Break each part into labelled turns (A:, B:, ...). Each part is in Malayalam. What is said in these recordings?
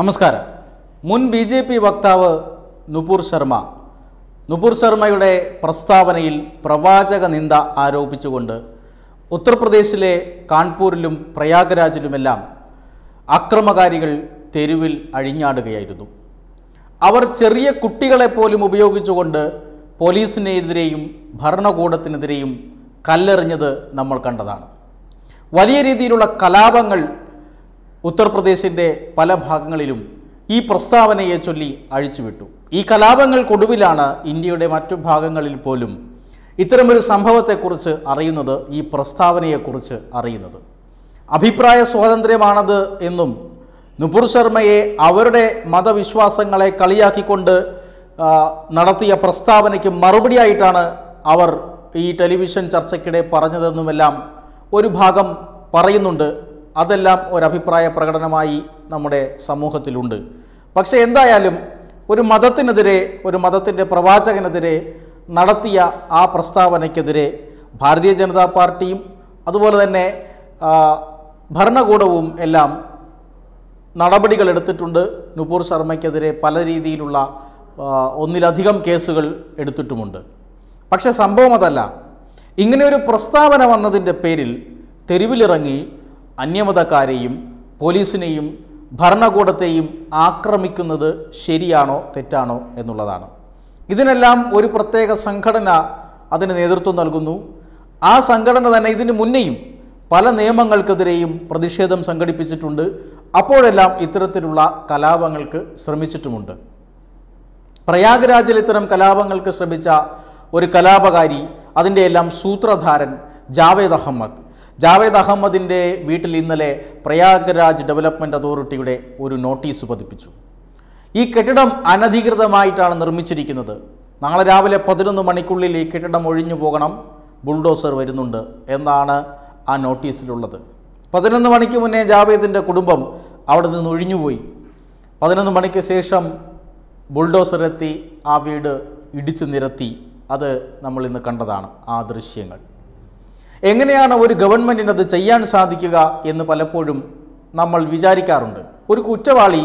A: നമസ്കാരം മുൻ ബി ജെ പി വക്താവ് നുപൂർ ശർമ്മ നുപൂർ ശർമ്മയുടെ പ്രസ്താവനയിൽ പ്രവാചക നിന്ദ ആരോപിച്ചുകൊണ്ട് ഉത്തർപ്രദേശിലെ കാൺപൂരിലും പ്രയാഗ്രാജിലുമെല്ലാം അക്രമകാരികൾ തെരുവിൽ അഴിഞ്ഞാടുകയായിരുന്നു അവർ ചെറിയ കുട്ടികളെ പോലും ഉപയോഗിച്ചുകൊണ്ട് പോലീസിനെതിരെയും ഭരണകൂടത്തിനെതിരെയും കല്ലെറിഞ്ഞത് നമ്മൾ കണ്ടതാണ് വലിയ രീതിയിലുള്ള കലാപങ്ങൾ ഉത്തർപ്രദേശിൻ്റെ പല ഭാഗങ്ങളിലും ഈ പ്രസ്താവനയെ ചൊല്ലി അഴിച്ചുവിട്ടു ഈ കലാപങ്ങൾക്കൊടുവിലാണ് ഇന്ത്യയുടെ മറ്റു ഭാഗങ്ങളിൽ പോലും ഇത്തരമൊരു സംഭവത്തെക്കുറിച്ച് അറിയുന്നത് ഈ പ്രസ്താവനയെക്കുറിച്ച് അറിയുന്നത് അഭിപ്രായ സ്വാതന്ത്ര്യമാണത് എന്നും നുപുർ ശർമ്മയെ അവരുടെ മതവിശ്വാസങ്ങളെ കളിയാക്കിക്കൊണ്ട് നടത്തിയ പ്രസ്താവനയ്ക്ക് മറുപടിയായിട്ടാണ് അവർ ഈ ടെലിവിഷൻ ചർച്ചയ്ക്കിടെ പറഞ്ഞതെന്നുമെല്ലാം ഒരു ഭാഗം പറയുന്നുണ്ട് അതെല്ലാം ഒരഭിപ്രായ പ്രകടനമായി നമ്മുടെ സമൂഹത്തിലുണ്ട് പക്ഷേ എന്തായാലും ഒരു മതത്തിനെതിരെ ഒരു മതത്തിൻ്റെ പ്രവാചകനെതിരെ നടത്തിയ ആ പ്രസ്താവനയ്ക്കെതിരെ ഭാരതീയ ജനതാ പാർട്ടിയും അതുപോലെ തന്നെ ഭരണകൂടവും എല്ലാം നടപടികൾ എടുത്തിട്ടുണ്ട് നുപൂർ ശർമ്മയ്ക്കെതിരെ പല രീതിയിലുള്ള ഒന്നിലധികം കേസുകൾ എടുത്തിട്ടുമുണ്ട് പക്ഷേ സംഭവം അതല്ല ഇങ്ങനെയൊരു പ്രസ്താവന വന്നതിൻ്റെ പേരിൽ തെരുവിലിറങ്ങി അന്യമതക്കാരെയും പോലീസിനെയും ഭരണകൂടത്തെയും ആക്രമിക്കുന്നത് ശരിയാണോ തെറ്റാണോ എന്നുള്ളതാണ് ഇതിനെല്ലാം ഒരു പ്രത്യേക സംഘടന അതിന് നേതൃത്വം നൽകുന്നു ആ സംഘടന തന്നെ ഇതിന് മുന്നേയും പല നിയമങ്ങൾക്കെതിരെയും പ്രതിഷേധം സംഘടിപ്പിച്ചിട്ടുണ്ട് അപ്പോഴെല്ലാം ഇത്തരത്തിലുള്ള കലാപങ്ങൾക്ക് ശ്രമിച്ചിട്ടുമുണ്ട് പ്രയാഗ്രാജിൽ ഇത്തരം കലാപങ്ങൾക്ക് ശ്രമിച്ച ഒരു കലാപകാരി അതിൻ്റെയെല്ലാം എല്ലാം സൂത്രധാരൻ ജാവേദ് അഹമ്മദ് ജാവേദ് അഹമ്മദിൻ്റെ വീട്ടിൽ ഇന്നലെ പ്രയാഗ്രാജ് ഡെവലപ്മെൻറ്റ് അതോറിറ്റിയുടെ ഒരു നോട്ടീസ് പതിപ്പിച്ചു ഈ കെട്ടിടം അനധികൃതമായിട്ടാണ് നിർമ്മിച്ചിരിക്കുന്നത് നാളെ രാവിലെ പതിനൊന്ന് മണിക്കുള്ളിൽ ഈ കെട്ടിടം ഒഴിഞ്ഞു പോകണം ബുൾഡോസർ വരുന്നുണ്ട് എന്നാണ് ആ നോട്ടീസിലുള്ളത് പതിനൊന്ന് മണിക്ക് മുന്നേ ജാവേദിൻ്റെ കുടുംബം അവിടെ നിന്ന് ഒഴിഞ്ഞുപോയി പതിനൊന്ന് മണിക്ക് ശേഷം ബുൾഡോസർ എത്തി ആ വീട് ഇടിച്ചു നിരത്തി അത് നമ്മൾ ഇന്ന് കണ്ടതാണ് ആ ദൃശ്യങ്ങൾ എങ്ങനെയാണ് ഒരു ഗവൺമെൻറ്റിന് അത് ചെയ്യാൻ സാധിക്കുക എന്ന് പലപ്പോഴും നമ്മൾ വിചാരിക്കാറുണ്ട് ഒരു കുറ്റവാളി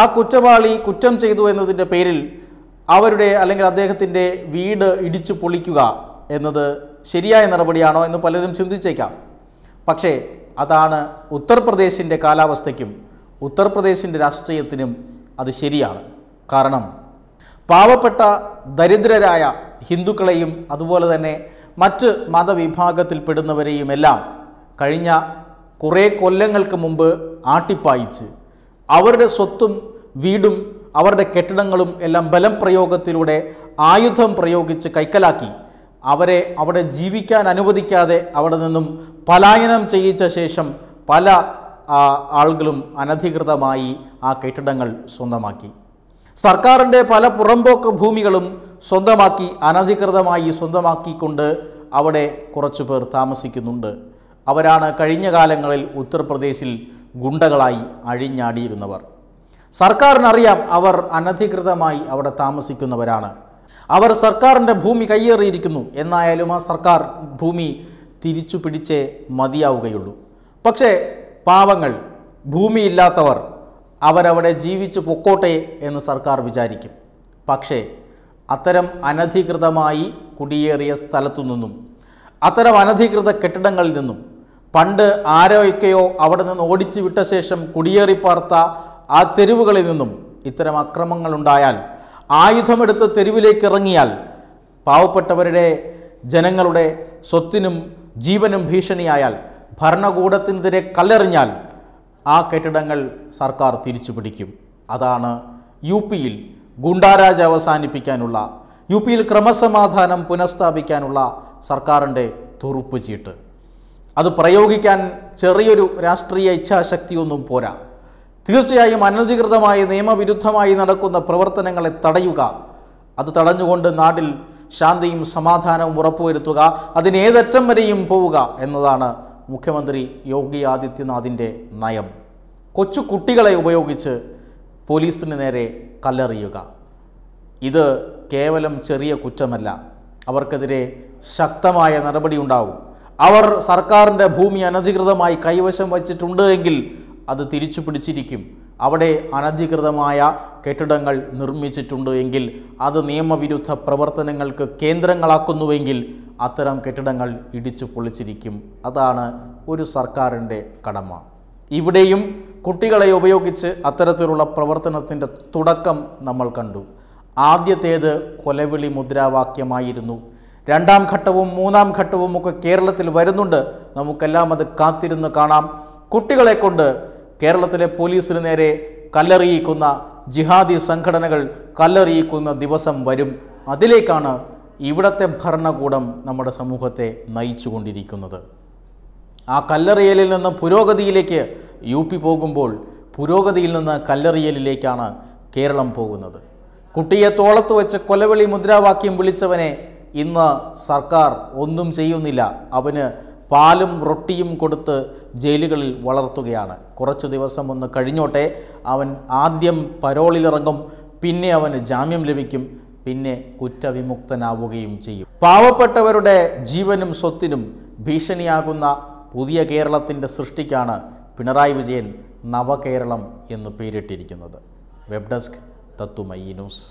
A: ആ കുറ്റവാളി കുറ്റം ചെയ്തു എന്നതിൻ്റെ പേരിൽ അവരുടെ അല്ലെങ്കിൽ അദ്ദേഹത്തിൻ്റെ വീട് ഇടിച്ചു പൊളിക്കുക എന്നത് ശരിയായ നടപടിയാണോ എന്ന് പലരും ചിന്തിച്ചേക്കാം പക്ഷേ അതാണ് ഉത്തർപ്രദേശിൻ്റെ കാലാവസ്ഥയ്ക്കും ഉത്തർപ്രദേശിൻ്റെ രാഷ്ട്രീയത്തിനും അത് ശരിയാണ് കാരണം പാവപ്പെട്ട ദരിദ്രരായ ഹിന്ദുക്കളെയും അതുപോലെ തന്നെ മറ്റ് മതവിഭാഗത്തിൽപ്പെടുന്നവരെയുമെല്ലാം കഴിഞ്ഞ കുറേ കൊല്ലങ്ങൾക്ക് മുമ്പ് ആട്ടിപ്പായിച്ച് അവരുടെ സ്വത്തും വീടും അവരുടെ കെട്ടിടങ്ങളും എല്ലാം ബലം പ്രയോഗത്തിലൂടെ ആയുധം പ്രയോഗിച്ച് കൈക്കലാക്കി അവരെ അവിടെ ജീവിക്കാൻ അനുവദിക്കാതെ അവിടെ നിന്നും പലായനം ചെയ്യിച്ച ശേഷം പല ആളുകളും അനധികൃതമായി ആ കെട്ടിടങ്ങൾ സ്വന്തമാക്കി സർക്കാരിൻ്റെ പല പുറമ്പോക്ക് ഭൂമികളും സ്വന്തമാക്കി അനധികൃതമായി സ്വന്തമാക്കിക്കൊണ്ട് അവിടെ കുറച്ചു പേർ താമസിക്കുന്നുണ്ട് അവരാണ് കഴിഞ്ഞ കാലങ്ങളിൽ ഉത്തർപ്രദേശിൽ ഗുണ്ടകളായി അഴിഞ്ഞാടിയിരുന്നവർ സർക്കാരിനറിയാം അവർ അനധികൃതമായി അവിടെ താമസിക്കുന്നവരാണ് അവർ സർക്കാരിൻ്റെ ഭൂമി കയ്യേറിയിരിക്കുന്നു എന്നായാലും ആ സർക്കാർ ഭൂമി തിരിച്ചു പിടിച്ചേ മതിയാവുകയുള്ളൂ പക്ഷേ പാവങ്ങൾ ഭൂമിയില്ലാത്തവർ അവരവിടെ ജീവിച്ചു പൊക്കോട്ടെ എന്ന് സർക്കാർ വിചാരിക്കും പക്ഷേ അത്തരം അനധികൃതമായി കുടിയേറിയ സ്ഥലത്തു നിന്നും അത്തരം അനധികൃത കെട്ടിടങ്ങളിൽ നിന്നും പണ്ട് ആരോയൊക്കെയോ അവിടെ നിന്ന് ഓടിച്ചു വിട്ട ശേഷം കുടിയേറിപ്പാർത്ത ആ തെരുവുകളിൽ നിന്നും ഇത്തരം അക്രമങ്ങളുണ്ടായാൽ ആയുധമെടുത്ത് തെരുവിലേക്ക് ഇറങ്ങിയാൽ പാവപ്പെട്ടവരുടെ ജനങ്ങളുടെ സ്വത്തിനും ജീവനും ഭീഷണിയായാൽ ഭരണകൂടത്തിനെതിരെ കല്ലെറിഞ്ഞാൽ ആ കെട്ടിടങ്ങൾ സർക്കാർ തിരിച്ചു പിടിക്കും അതാണ് യു പിയിൽ ഗുണ്ടാരാജ് അവസാനിപ്പിക്കാനുള്ള യു പിയിൽ ക്രമസമാധാനം പുനഃസ്ഥാപിക്കാനുള്ള സർക്കാരിൻ്റെ തുറുപ്പ് ചീട്ട് അത് പ്രയോഗിക്കാൻ ചെറിയൊരു രാഷ്ട്രീയ ഇച്ഛാശക്തിയൊന്നും പോരാ തീർച്ചയായും അനധികൃതമായി നിയമവിരുദ്ധമായി നടക്കുന്ന പ്രവർത്തനങ്ങളെ തടയുക അത് തടഞ്ഞുകൊണ്ട് നാട്ടിൽ ശാന്തിയും സമാധാനവും ഉറപ്പുവരുത്തുക അതിനേതറ്റം വരെയും പോവുക എന്നതാണ് മുഖ്യമന്ത്രി യോഗി ആദിത്യനാഥിൻ്റെ നയം കൊച്ചു കുട്ടികളെ ഉപയോഗിച്ച് പോലീസിന് നേരെ കല്ലെറിയുക ഇത് കേവലം ചെറിയ കുറ്റമല്ല അവർക്കെതിരെ ശക്തമായ നടപടി ഉണ്ടാകും അവർ സർക്കാരിൻ്റെ ഭൂമി അനധികൃതമായി കൈവശം വച്ചിട്ടുണ്ട് എങ്കിൽ അത് തിരിച്ചു പിടിച്ചിരിക്കും അവിടെ അനധികൃതമായ കെട്ടിടങ്ങൾ നിർമ്മിച്ചിട്ടുണ്ട് എങ്കിൽ അത് നിയമവിരുദ്ധ പ്രവർത്തനങ്ങൾക്ക് കേന്ദ്രങ്ങളാക്കുന്നുവെങ്കിൽ അത്തരം കെട്ടിടങ്ങൾ ഇടിച്ചു പൊളിച്ചിരിക്കും അതാണ് ഒരു സർക്കാരിൻ്റെ കടമ ഇവിടെയും കുട്ടികളെ ഉപയോഗിച്ച് അത്തരത്തിലുള്ള പ്രവർത്തനത്തിൻ്റെ തുടക്കം നമ്മൾ കണ്ടു ആദ്യത്തേത് കൊലവിളി മുദ്രാവാക്യമായിരുന്നു രണ്ടാം ഘട്ടവും മൂന്നാം ഘട്ടവും ഒക്കെ കേരളത്തിൽ വരുന്നുണ്ട് നമുക്കെല്ലാം അത് കാത്തിരുന്ന് കാണാം കുട്ടികളെ കൊണ്ട് കേരളത്തിലെ പോലീസിന് നേരെ കല്ലെറിയിക്കുന്ന ജിഹാദി സംഘടനകൾ കല്ലെറിയിക്കുന്ന ദിവസം വരും അതിലേക്കാണ് ഇവിടത്തെ ഭരണകൂടം നമ്മുടെ സമൂഹത്തെ നയിച്ചുകൊണ്ടിരിക്കുന്നത് ആ കല്ലെറിയലിൽ നിന്ന് പുരോഗതിയിലേക്ക് യു പി പോകുമ്പോൾ പുരോഗതിയിൽ നിന്ന് കല്ലെറിയലിലേക്കാണ് കേരളം പോകുന്നത് കുട്ടിയെ തോളത്ത് വെച്ച് കൊലവിളി മുദ്രാവാക്യം വിളിച്ചവനെ ഇന്ന് സർക്കാർ ഒന്നും ചെയ്യുന്നില്ല അവന് പാലും റൊട്ടിയും കൊടുത്ത് ജയിലുകളിൽ വളർത്തുകയാണ് കുറച്ചു ദിവസം ഒന്ന് കഴിഞ്ഞോട്ടെ അവൻ ആദ്യം പരോളിലിറങ്ങും പിന്നെ അവന് ജാമ്യം ലഭിക്കും പിന്നെ കുറ്റവിമുക്തനാവുകയും ചെയ്യും പാവപ്പെട്ടവരുടെ ജീവനും സ്വത്തിനും ഭീഷണിയാകുന്ന പുതിയ കേരളത്തിൻ്റെ സൃഷ്ടിക്കാണ് പിണറായി വിജയൻ നവകേരളം എന്ന് പേരിട്ടിരിക്കുന്നത് വെബ് ഡെസ്ക് തത്തുമയി ന്യൂസ്